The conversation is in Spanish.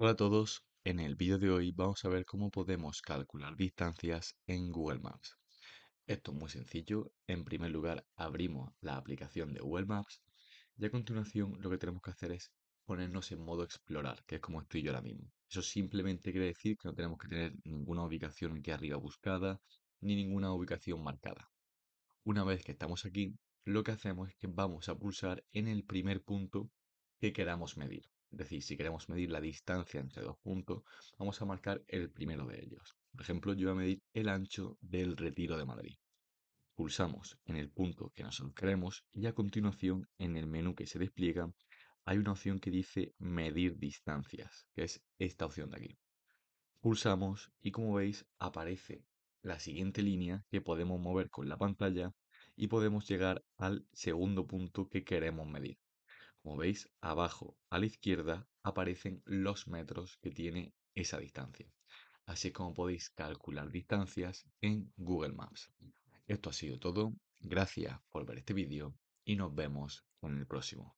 Hola a todos, en el vídeo de hoy vamos a ver cómo podemos calcular distancias en Google Maps. Esto es muy sencillo, en primer lugar abrimos la aplicación de Google Maps y a continuación lo que tenemos que hacer es ponernos en modo explorar, que es como estoy yo ahora mismo. Eso simplemente quiere decir que no tenemos que tener ninguna ubicación aquí arriba buscada ni ninguna ubicación marcada. Una vez que estamos aquí, lo que hacemos es que vamos a pulsar en el primer punto que queramos medir. Es decir, si queremos medir la distancia entre dos puntos, vamos a marcar el primero de ellos. Por ejemplo, yo voy a medir el ancho del retiro de Madrid. Pulsamos en el punto que nosotros queremos y a continuación en el menú que se despliega hay una opción que dice medir distancias, que es esta opción de aquí. Pulsamos y como veis aparece la siguiente línea que podemos mover con la pantalla y podemos llegar al segundo punto que queremos medir. Como veis, abajo a la izquierda aparecen los metros que tiene esa distancia. Así como podéis calcular distancias en Google Maps. Esto ha sido todo. Gracias por ver este vídeo y nos vemos en el próximo.